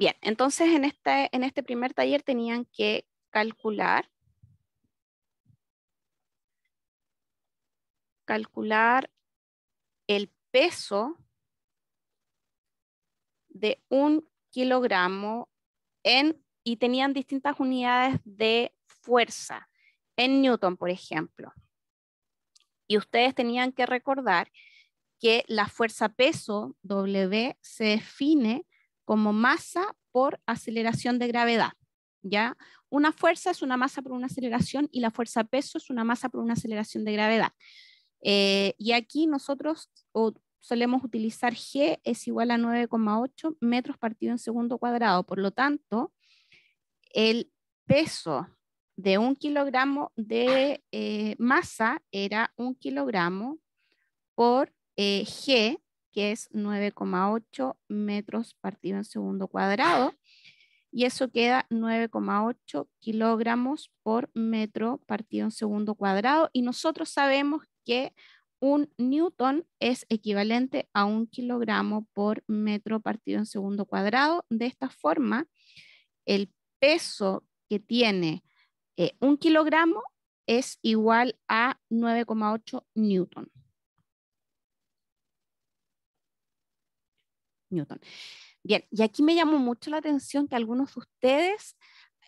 Bien, entonces en este, en este primer taller tenían que calcular calcular el peso de un kilogramo en, y tenían distintas unidades de fuerza, en Newton, por ejemplo. Y ustedes tenían que recordar que la fuerza peso W se define como masa por aceleración de gravedad. ¿ya? Una fuerza es una masa por una aceleración y la fuerza peso es una masa por una aceleración de gravedad. Eh, y aquí nosotros o, solemos utilizar G es igual a 9,8 metros partido en segundo cuadrado. Por lo tanto, el peso de un kilogramo de eh, masa era un kilogramo por eh, G que es 9,8 metros partido en segundo cuadrado. Y eso queda 9,8 kilogramos por metro partido en segundo cuadrado. Y nosotros sabemos que un newton es equivalente a un kilogramo por metro partido en segundo cuadrado. De esta forma, el peso que tiene eh, un kilogramo es igual a 9,8 newton. Newton. Bien, y aquí me llamó mucho la atención que algunos de ustedes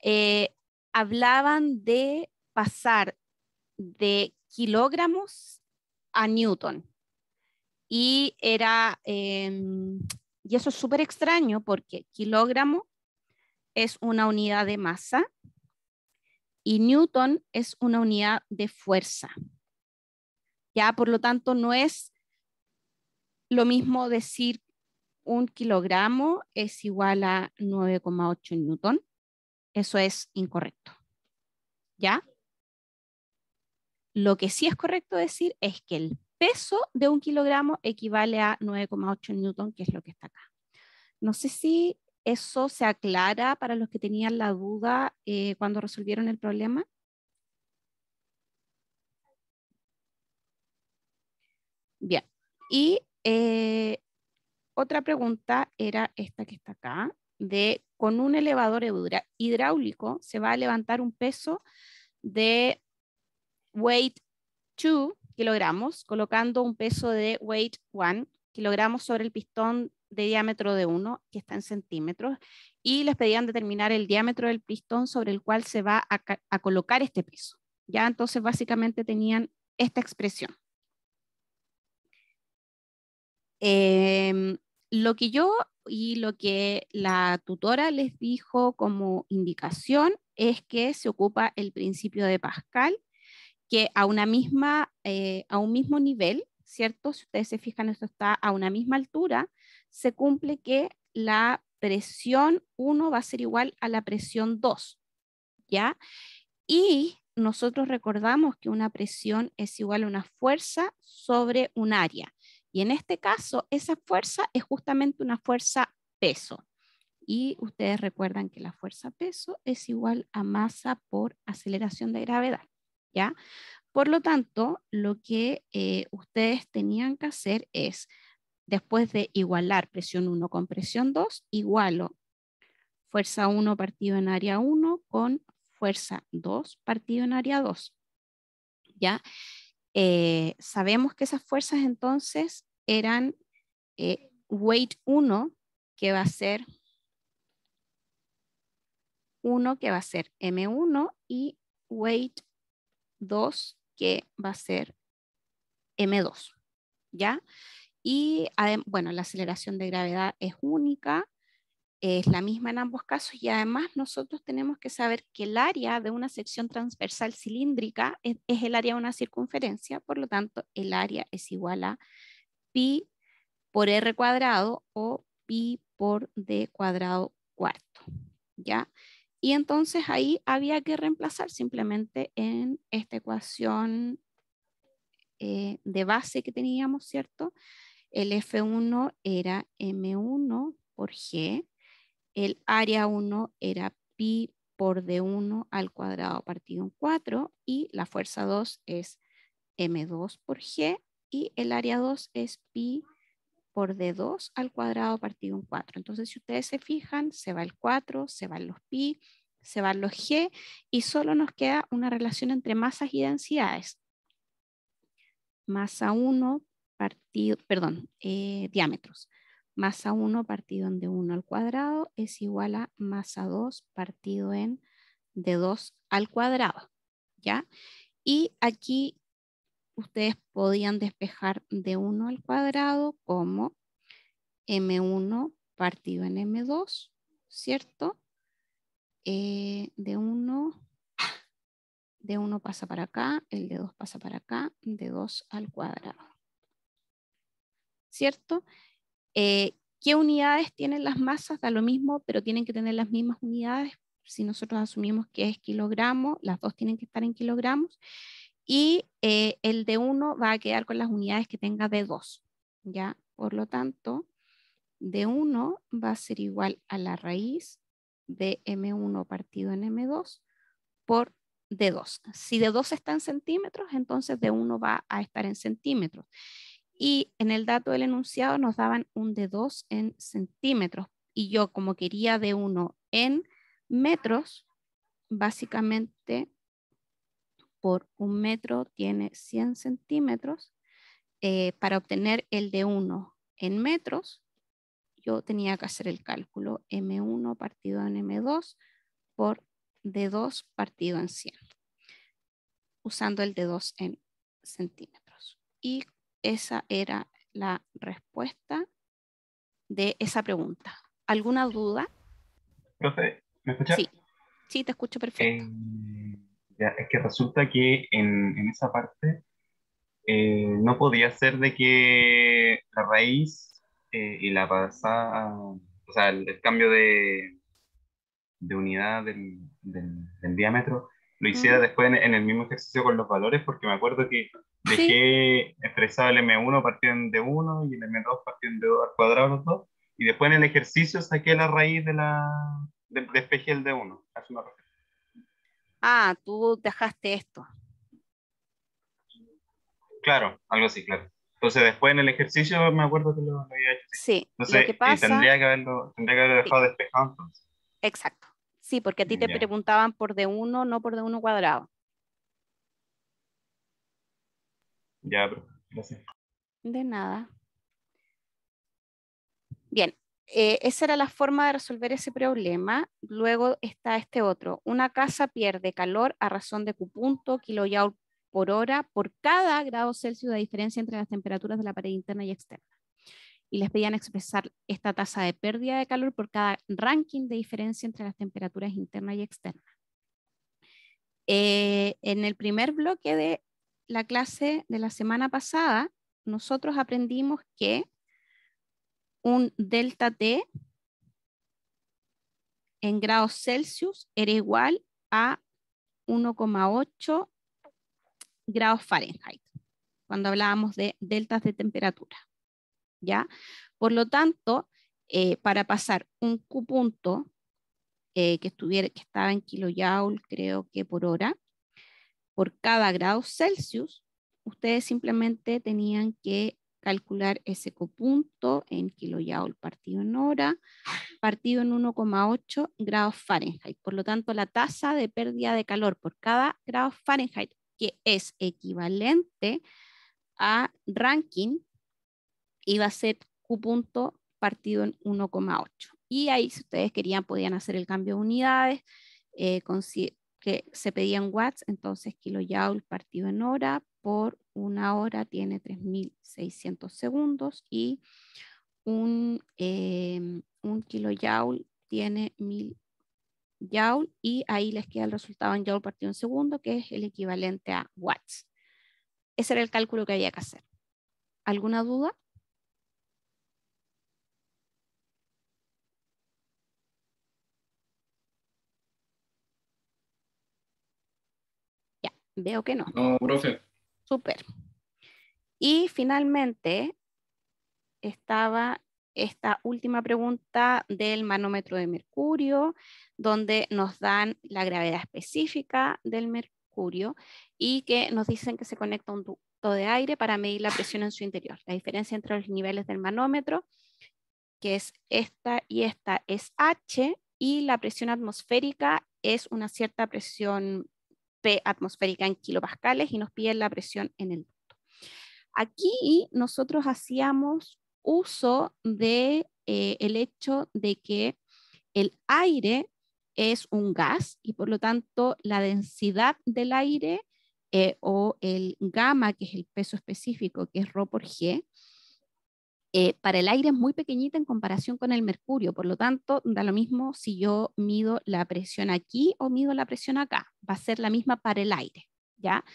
eh, hablaban de pasar de kilogramos a Newton. Y era, em, y eso es súper extraño porque kilogramo es una unidad de masa y Newton es una unidad de fuerza. Ya, por lo tanto, no es lo mismo decir un kilogramo es igual a 9,8 newton. Eso es incorrecto. ¿Ya? Lo que sí es correcto decir es que el peso de un kilogramo equivale a 9,8 newton, que es lo que está acá. No sé si eso se aclara para los que tenían la duda eh, cuando resolvieron el problema. Bien, y eh, otra pregunta era esta que está acá, de con un elevador hidráulico se va a levantar un peso de weight 2 kilogramos, colocando un peso de weight 1 kilogramos sobre el pistón de diámetro de 1, que está en centímetros, y les pedían determinar el diámetro del pistón sobre el cual se va a, a colocar este peso. Ya entonces básicamente tenían esta expresión. Em, lo que yo y lo que la tutora les dijo como indicación es que se ocupa el principio de Pascal, que a una misma, eh, a un mismo nivel, ¿cierto? Si ustedes se fijan, esto está a una misma altura, se cumple que la presión 1 va a ser igual a la presión 2, ¿ya? Y nosotros recordamos que una presión es igual a una fuerza sobre un área. Y en este caso, esa fuerza es justamente una fuerza peso. Y ustedes recuerdan que la fuerza peso es igual a masa por aceleración de gravedad, ¿ya? Por lo tanto, lo que eh, ustedes tenían que hacer es, después de igualar presión 1 con presión 2, igualo fuerza 1 partido en área 1 con fuerza 2 partido en área 2, ¿ya? Eh, sabemos que esas fuerzas entonces eran eh, weight 1, que va a ser 1, que va a ser M1, y weight 2, que va a ser M2. ¿Ya? Y bueno, la aceleración de gravedad es única, es la misma en ambos casos y además nosotros tenemos que saber que el área de una sección transversal cilíndrica es, el área de una circunferencia, por lo tanto el área es igual a pi por r cuadrado o pi por d cuadrado cuarto, ¿ya? Y entonces ahí había que reemplazar simplemente en esta ecuación eh, de base que teníamos, ¿cierto? El F1 era M1 por G el área 1 era pi por D1 al cuadrado partido en 4 y la fuerza 2 es M2 por G y el área 2 es pi por D2 al cuadrado partido en 4. Entonces, si ustedes se fijan, se va el 4, se van los pi, se van los G y solo nos queda una relación entre masas y densidades. Masa 1, partido, perdón, eh, diámetros. Masa 1 partido en D1 al cuadrado es igual a masa 2 partido en D2 al cuadrado. ¿Ya? Y aquí ustedes podían despejar de 1 al cuadrado como M1 partido en M2, ¿cierto? Eh, de 1 D1 pasa para acá, el de 2 pasa para acá, de 2 al cuadrado. ¿Cierto? Eh, ¿Qué unidades tienen las masas? Da lo mismo, pero tienen que tener las mismas unidades. Si nosotros asumimos que es kilogramo, las dos tienen que estar en kilogramos. Y eh, el de 1 va a quedar con las unidades que tenga de 2. ¿ya? Por lo tanto, de 1 va a ser igual a la raíz de M1 partido en M2 por D2. Si de 2 está en centímetros, entonces de 1 va a estar en centímetros y en el dato del enunciado nos daban un de 2 en centímetros y yo como quería de 1 en metros, básicamente por un metro tiene 100 centímetros. Eh, para obtener el de 1 en metros, yo tenía que hacer el cálculo M1 partido en M2 por D2 partido en 100, usando el D2 en centímetros. Y esa era la respuesta de esa pregunta. ¿Alguna duda? Profe, ¿me escuchas? Sí, sí, te escucho perfecto. Eh, es que resulta que en, esa parte eh, no podía ser de que la raíz eh, y la pasada, o sea, el, cambio de, unidad del diámetro lo hiciera mm. después en, el mismo ejercicio con los valores, porque me acuerdo que dejé expresado el M1 partiendo de 1 y el M2 partiendo de 2 al cuadrado los dos, y después en el ejercicio saqué la raíz de la, de, despejé el D1, Ah, tú dejaste esto. Claro, algo así, claro. Entonces después en el ejercicio me acuerdo que lo, había hecho. Sí, entonces, lo que pasa... tendría, que haberlo, tendría que haberlo dejado despejado entonces. Exacto. Sí, porque a ti te preguntaban por de uno, no por de uno cuadrado. Ya, gracias. De nada. Bien, eh, esa era la forma de resolver ese problema. Luego está este otro. Una casa pierde calor a razón de Q punto, por hora, por cada grado Celsius de diferencia entre las temperaturas de la pared interna y externa y les pedían expresar esta tasa de pérdida de calor por cada ranking de diferencia entre las temperaturas interna y externa. Eh, en el primer bloque de la clase de la semana pasada, nosotros aprendimos que un delta T en grados Celsius era igual a 1,8 grados Fahrenheit, cuando hablábamos de deltas de temperatura. ¿ya? Por lo tanto, eh, para pasar un Q eh, que, estuviera, que estaba en kilojoule, creo que por hora, por cada grado Celsius, ustedes simplemente tenían que calcular ese cupunto en kilojoule partido en hora, partido en 1,8 grados Fahrenheit. Por lo tanto, la tasa de pérdida de calor por cada grado Fahrenheit, que es equivalente a ranking iba a ser Q punto partido en 1,8. Y ahí, si ustedes querían, podían hacer el cambio de unidades, eh, que se pedían watts, entonces kilojoule partido en hora por una hora tiene 3600 segundos y un, eh, un kilojoule tiene 1000 joule y ahí les queda el resultado en joule partido en segundo, que es el equivalente a watts. Ese era el cálculo que había que hacer. ¿Alguna duda? Veo que no. No, profe. Súper. Y finalmente estaba esta última pregunta del manómetro de mercurio, donde nos dan la gravedad específica del mercurio y que nos dicen que se conecta un ducto de aire para medir la presión en su interior. La diferencia entre los niveles del manómetro, que es esta y esta, es H, y la presión atmosférica es una cierta presión P atmosférica en kilopascales y nos piden la presión en el punto. Aquí nosotros hacíamos uso del de, eh, hecho de que el aire es un gas y por lo tanto la densidad del aire eh, o el gamma, que es el peso específico, que es ρ por G, eh, para el aire es muy pequeñita en comparación con el mercurio, por lo tanto, da lo mismo si yo mido la presión aquí o mido la presión acá, va a ser la misma para el aire, ¿ya?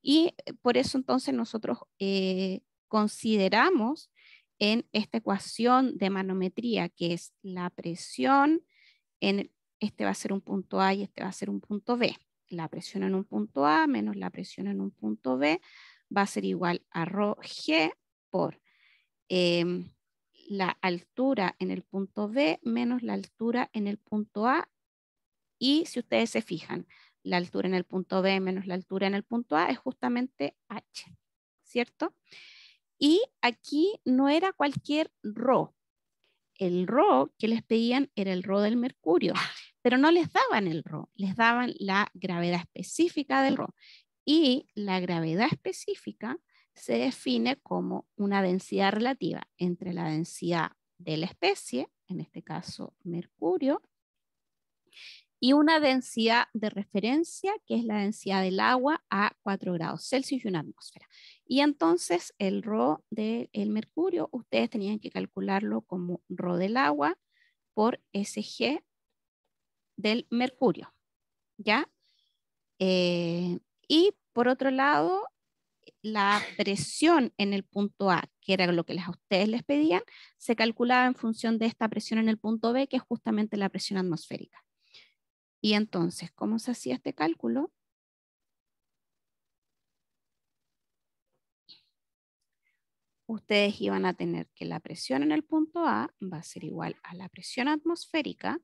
Y eh, por eso entonces nosotros eh, consideramos en esta ecuación de manometría, que es la presión, en este va a ser un punto A y este va a ser un punto B. La presión en un punto A menos la presión en un punto B va a ser igual a Rho g por Em, la altura en el punto B menos la altura en el punto A. Y si ustedes se fijan, la altura en el punto B menos la altura en el punto A es justamente H, ¿cierto? Y aquí no era cualquier rho. El rho que les pedían era el rho del mercurio, pero no les daban el rho, les daban la gravedad específica del rho. Y la gravedad específica se define como una densidad relativa entre la densidad de la especie, en este caso mercurio, y una densidad de referencia, que es la densidad del agua a 4 grados Celsius y una atmósfera. Y entonces el ro del mercurio, ustedes tenían que calcularlo como ro del agua por SG del mercurio. ¿Ya? Eh, y por otro lado, la presión en el punto A, que era lo que a ustedes les pedían, se calculaba en función de esta presión en el punto B, que es justamente la presión atmosférica. Y entonces, ¿cómo se hacía este cálculo? Ustedes iban a tener que la presión en el punto A va a ser igual a la presión atmosférica,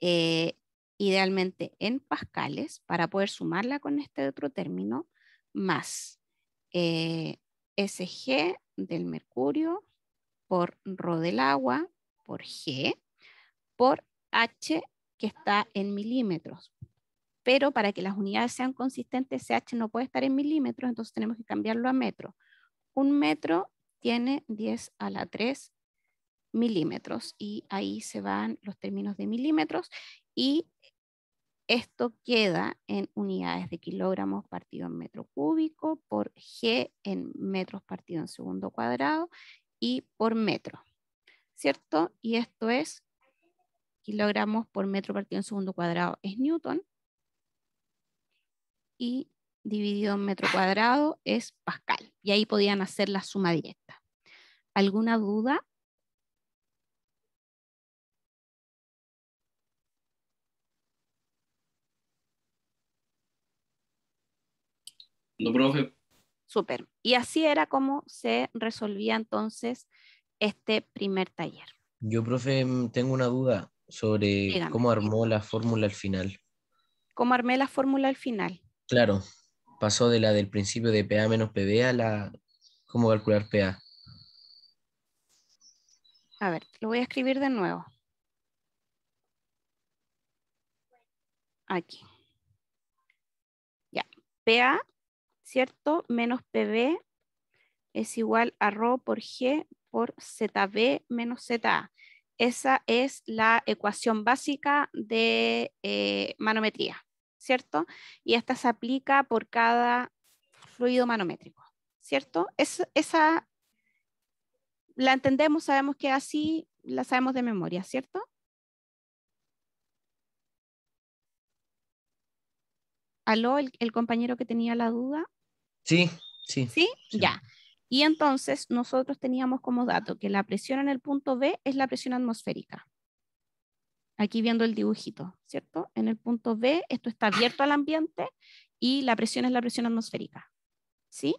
eh, idealmente en pascales, para poder sumarla con este otro término, más eh, SG del mercurio por ro del agua por G por H que está en milímetros. Pero para que las unidades sean consistentes, H no puede estar en milímetros, entonces tenemos que cambiarlo a metro. Un metro tiene 10 a la 3 milímetros y ahí se van los términos de milímetros y esto queda en unidades de kilogramos partido en metro cúbico, por G en metros partido en segundo cuadrado y por metro, ¿cierto? Y esto es kilogramos por metro partido en segundo cuadrado es Newton y dividido en metro cuadrado es Pascal. Y ahí podían hacer la suma directa. ¿Alguna duda No, profe. Súper. Y así era como se resolvía entonces este primer taller. Yo, profe, mm, tengo una duda sobre cómo armó la fórmula al final. ¿Cómo armé la fórmula al final? Claro, pasó de la del principio de PA menos PB a la... ¿Cómo calcular PA? A ver, lo voy a escribir de nuevo. Aquí. Ya, PA ¿cierto? Menos PB es igual a Rho por G por ZB menos ZA. Esa es la ecuación básica de eh, manometría, ¿cierto? Y esta se aplica por cada fluido manométrico, ¿cierto? Es, esa la entendemos, sabemos que así, la sabemos de memoria, ¿cierto? ¿Aló, el compañero que tenía la duda? Sí, sí. ¿Sí? Ya. Y entonces nosotros teníamos como dato que la presión en el punto B es la presión atmosférica. Aquí viendo el dibujito, ¿cierto? En el punto B esto está abierto al ambiente y la presión es la presión atmosférica. ¿Sí?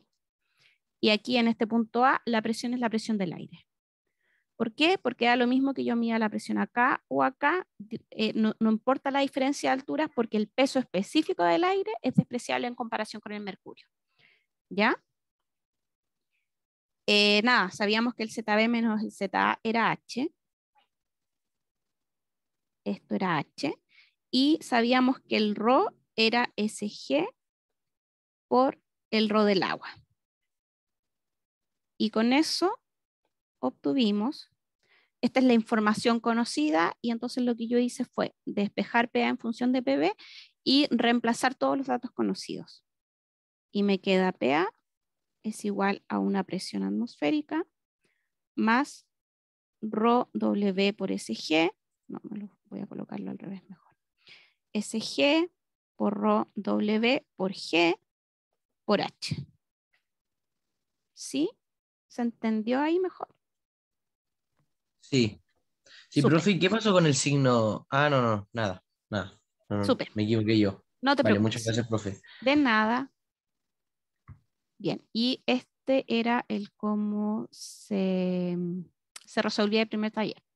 Y aquí en este punto A la presión es la presión del aire. ¿Por qué? Porque da lo mismo que yo mida la presión acá o acá, eh, no importa la diferencia de alturas porque el peso específico del aire es despreciable en comparación con el mercurio. ¿Ya? Eh, nada, sabíamos que el ZB menos el ZA era H. Esto era H. Y sabíamos que el RO era SG por el RO del agua. Y con eso obtuvimos, esta es la información conocida, y entonces lo que yo hice fue despejar PA en función de PB y reemplazar todos los datos conocidos y me queda PA es igual a una presión atmosférica más rho W por SG, no, me voy a colocarlo al revés mejor, SG por rho W por G por H. ¿Sí? ¿Se entendió ahí mejor? Sí. Sí, profe, ¿qué pasó con el signo? Ah, no, no, nada, nada. Super. Me equivoqué yo. No te preocupes. Muchas gracias, profe. De nada. Bien, y este era el cómo se, mm, se resolvía el primer taller.